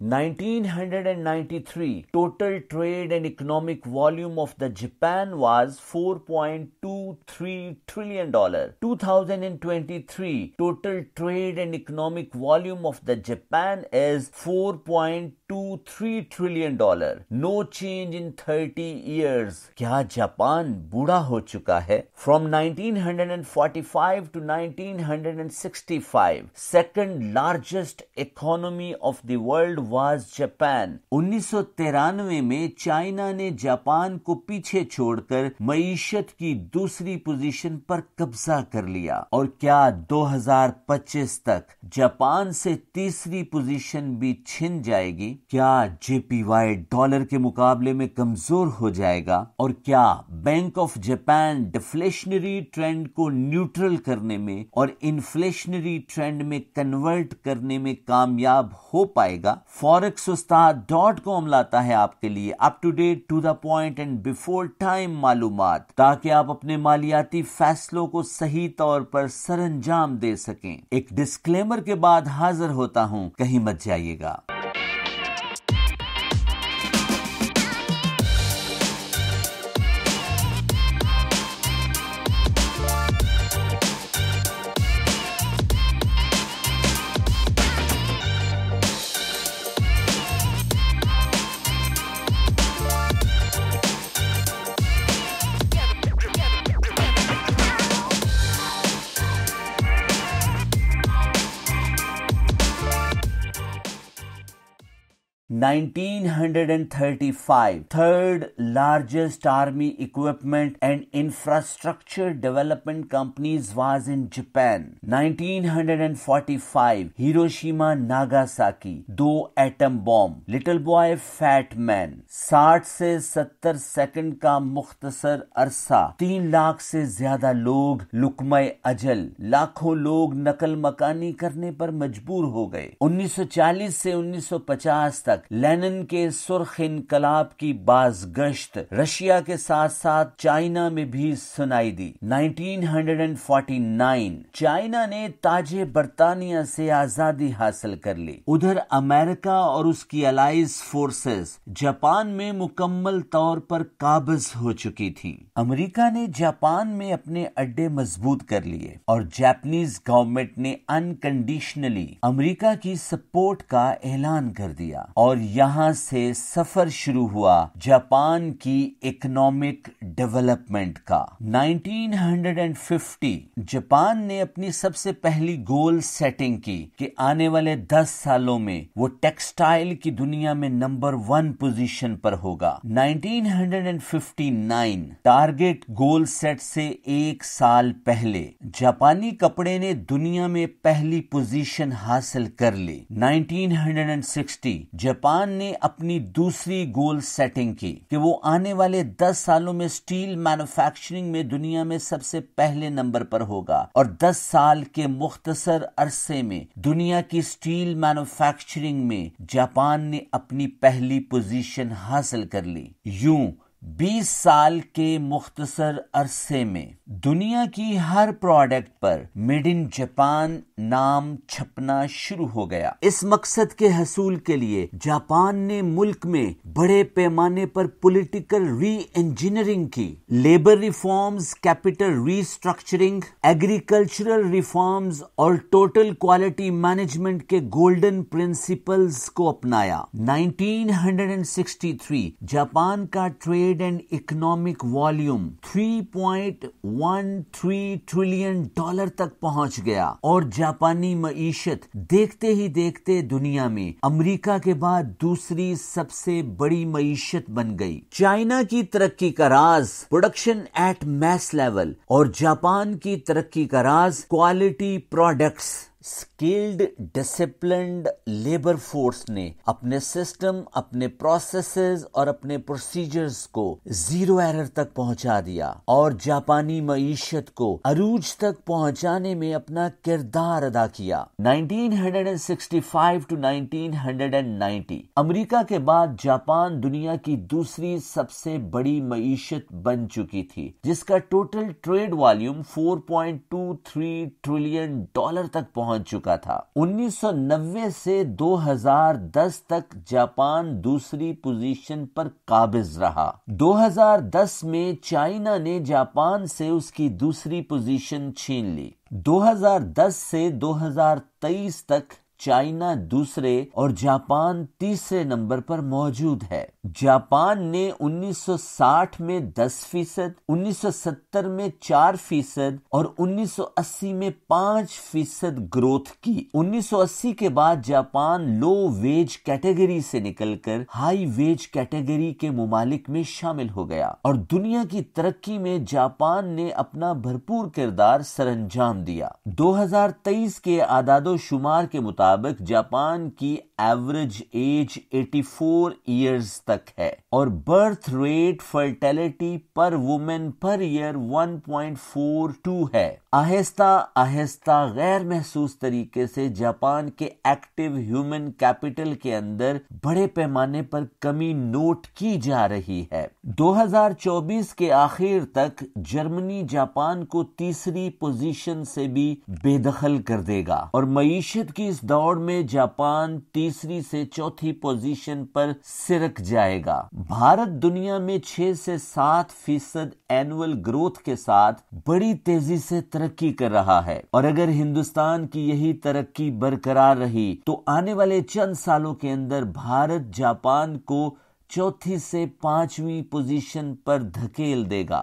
1993 total trade and economic volume of the Japan was 4.23 trillion dollar 2023 total trade and economic volume of the Japan is 4.23 two three trillion dollar no change in thirty years क्या Japan बूढ़ा हो चुका है from 1945 to 1965 second largest economy of the world was Japan उन्नीस में China ने Japan को पीछे छोड़कर मीशत की दूसरी पोजीशन पर कब्जा कर लिया और क्या 2025 तक जापान से तीसरी पोजीशन भी छिन जाएगी क्या जेपीवाई डॉलर के मुकाबले में कमजोर हो जाएगा और क्या bank of Japan deflationary trend को न्यूट्रल करने में और इन्फ्लेशनरी ट्रेंड में कन्वर्ट करने में कामयाब हो पाएगा फॉरेक्स उस्ताद डॉट कॉम लाता है आपके लिए up to date to the point and before time मालूम ताकि आप अपने मालियाती फैसलों को सही तौर पर अंजाम दे सकें एक डिस्क्लेमर के बाद हाजिर होता हूं कहीं मत जाइएगा 1935 third largest army equipment and infrastructure development companies was in Japan 1945 Hiroshima Nagasaki do atom bomb little boy fat man 60 se 70 second ka mukhtasar arsa 3 lakh se zyada log lukmay ajal lakhon log nakal makani karne par majboor ho gaye 1940 se 1950 तक Lenin के सुर्ख इनकलाब की बाज गश्त Russia के साथ साथ चाइना में भी सुनाई दी 1949 चाइना ने ताजे बरतानिया से आजादी हासिल कर ली उधर अमेरिका और उसकी अलाइज फोर्सेस जापान में मुकम्मल तौर पर काबज हो चुकी थी अमेरिका ने जापान में अपने अड्डे मजबूत कर लिए और जापानीज गवर्नमेंट ने अनकंडीशनली अमेरिका की सपोर्ट का ऐलान कर दिया और यहाँ से सफर शुरू हुआ जापान की इकोनॉमिक डेवलपमेंट का 1950 जापान ने अपनी सबसे पहली गोल सेटिंग की कि आने वाले 10 सालों में वो टेक्सटाइल की दुनिया में नंबर वन पोजीशन पर होगा 1959 टारगेट गोल सेट से एक साल पहले जापानी कपड़े ने दुनिया में पहली पोजीशन हासिल कर ली 1960 जापान जापान ने अपनी दूसरी गोल सेटिंग की कि वो आने वाले 10 सालों में स्टील मैन्युफैक्चरिंग में दुनिया में सबसे पहले नंबर पर होगा और 10 साल के मुख्तसर अरसे में दुनिया की स्टील मैन्युफैक्चरिंग में जापान ने अपनी पहली पोजीशन हासिल कर ली यूं बीस साल के मुख्तसर अरसे में दुनिया की हर प्रोडक्ट पर मेड इन जापान नाम छपना शुरू हो गया इस मकसद के हसूल के लिए जापान ने मुल्क में बड़े पैमाने पर पॉलिटिकल री इंजीनियरिंग की labour reforms capital restructuring agricultural reforms और टोटल क्वालिटी मैनेजमेंट के गोल्डन प्रिंसिपल्स को अपनाया 1963 जापान का trade trade and economic volume 3.13 trillion dollar तक पहुंच गया और जापानी मीशत देखते ही देखते दुनिया में अमेरिका के बाद दूसरी सबसे बड़ी मीशत बन गई चाइना की तरक्की का राज प्रोडक्शन एट मैस लेवल और जापान की तरक्की का राज quality products skilled disciplined labour force ने अपने सिस्टम अपने प्रोसेसेस और अपने प्रोसीजर्स को जीरो एरर तक पहुंचा दिया और जापानी मीशत को अरूज तक पहुंचाने में अपना किरदार अदा किया 1965 टू 1990 अमेरिका के बाद जापान दुनिया की दूसरी सबसे बड़ी मीशत बन चुकी थी जिसका total trade volume 4.23 trillion dollar तक पहुंच पहुंच चुका था 1990 से 2010 तक जापान दूसरी पोजीशन पर काबिज रहा 2010 में चाइना ने जापान से उसकी दूसरी पोजीशन छीन ली 2010 से 2023 तक चाइना दूसरे और जापान तीसरे नंबर पर मौजूद है जापान ने 1960 में 10 फीसद 1970 में 4 फीसद और 1980 में 5 फीसद ग्रोथ की 1980 के बाद जापान लो वेज कैटेगरी से निकलकर हाई वेज कैटेगरी के ममालिक में शामिल हो गया और दुनिया की तरक्की में जापान ने अपना भरपूर किरदार सरंजाम दिया 2023 के आदादो शुमार के मुताबिक मुताबिक जापान की एवरेज एज 84 इयर्स तक है और birth rate fertility per women per year 1.42 है आहिस्ता आहिस्ता गैर महसूस तरीके से जापान के एक्टिव ह्यूमन कैपिटल के अंदर बड़े पैमाने पर कमी नोट की जा रही है 2024 के आखिर तक जर्मनी जापान को तीसरी पोजीशन से भी बेदखल कर देगा और मीशत की इस दौर दौड़ में जापान तीसरी से चौथी पोजीशन पर सिरक जाएगा भारत दुनिया में छह से सात फीसद एनुअल ग्रोथ के साथ बड़ी तेजी से तरक्की कर रहा है और अगर हिंदुस्तान की यही तरक्की बरकरार रही तो आने वाले चंद सालों के अंदर भारत जापान को चौथी से पांचवी पोजीशन पर धकेल देगा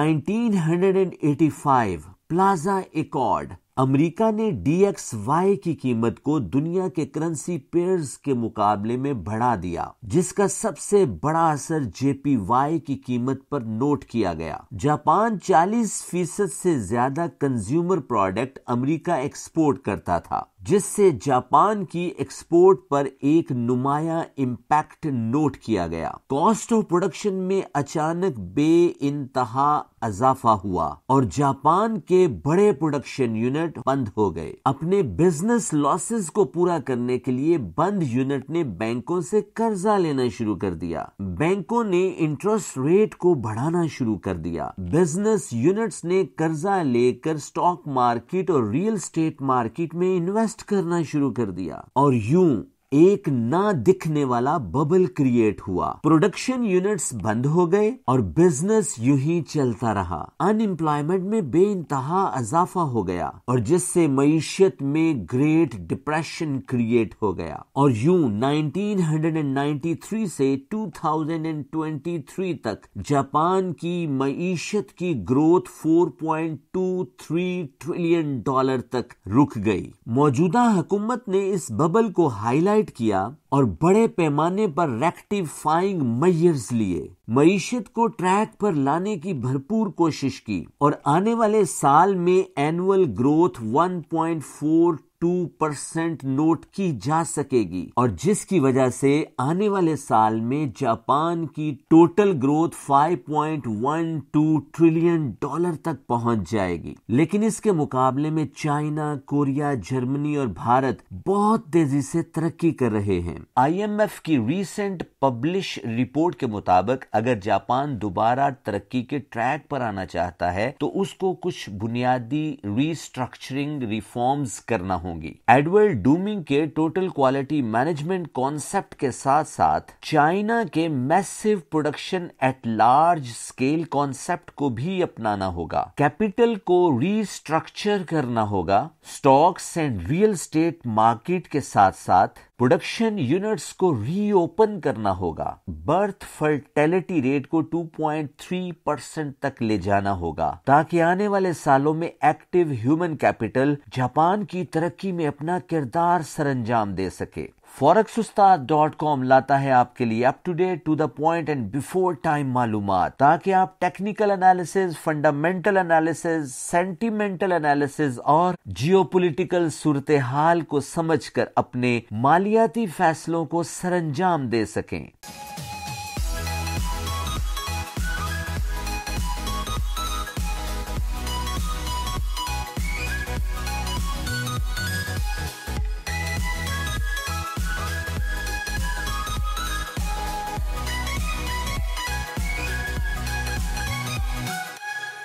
1985 प्लाजा एकॉर्ड अमेरिका ने डीएक्सवाई की कीमत को दुनिया के करेंसी पेयर्स के मुकाबले में बढ़ा दिया जिसका सबसे बड़ा असर जेपी वाई की कीमत पर नोट किया गया जापान 40 फीसद से ज्यादा कंज्यूमर प्रोडक्ट अमेरिका एक्सपोर्ट करता था जिससे जापान की एक्सपोर्ट पर एक नुमाया इम्पैक्ट नोट किया गया कॉस्ट ऑफ प्रोडक्शन में अचानक बे इंतहा इजाफा हुआ और जापान के बड़े प्रोडक्शन यूनिट बंद हो गए अपने बिजनेस लॉसेस को पूरा करने के लिए बंद यूनिट ने बैंकों से कर्जा लेना शुरू कर दिया बैंकों ने इंटरेस्ट रेट को बढ़ाना शुरू कर दिया बिजनेस यूनिट्स ने कर्जा लेकर स्टॉक मार्केट और रियल स्टेट मार्केट में इन्वेस्ट कास्ट करना शुरू कर दिया और यूं एक ना दिखने वाला बबल क्रिएट हुआ प्रोडक्शन यूनिट्स बंद हो गए और बिजनेस यू ही चलता रहा अनएम्प्लॉयमेंट में बे इंतहा इजाफा हो गया और जिससे मीशत में ग्रेट डिप्रेशन क्रिएट हो गया और यूं 1993 से 2023 तक जापान की मीशत की ग्रोथ 4.23 ट्रिलियन डॉलर तक रुक गई मौजूदा हुकूमत ने इस बबल को हाईलाइट हाईलाइट किया और बड़े पैमाने पर रेक्टिफाइंग मयर्स लिए मीशत को ट्रैक पर लाने की भरपूर कोशिश की और आने वाले साल में annual growth 1.4 to percent note की जा सकेगी और जिसकी वजह से आने वाले साल में जापान की टोटल ग्रोथ 5.12 ट्रिलियन डॉलर तक पहुंच जाएगी लेकिन इसके मुकाबले में चाइना कोरिया जर्मनी और भारत बहुत तेजी से तरक्की कर रहे हैं आईएमएफ की रीसेंट पब्लिश रिपोर्ट के मुताबिक अगर जापान दोबारा तरक्की के ट्रैक पर आना चाहता है तो उसको कुछ बुनियादी रिस्ट्रक्चरिंग रिफॉर्म्स करना होंगी एडवर्ड डूमिंग के टोटल क्वालिटी मैनेजमेंट कॉन्सेप्ट के साथ साथ चाइना के massive production at large scale concept को भी अपनाना होगा कैपिटल को रीस्ट्रक्चर करना होगा stocks and real estate market के साथ साथ प्रोडक्शन यूनिट्स को रीओपन करना होगा बर्थ फर्टेलिटी रेट को 2.3 परसेंट तक ले जाना होगा ताकि आने वाले सालों में एक्टिव ह्यूमन कैपिटल जापान की तरक्की में अपना किरदार सरंजाम दे सके फॉरेक्स उस्ताद डॉट कॉम लाता है आपके लिए up to date to the point and before time मालूम ताकि आप technical analysis fundamental analysis sentimental analysis और जियो पोलिटिकल सूरत हाल को समझ कर अपने मालियाती फैसलों को सरंजाम दे सकें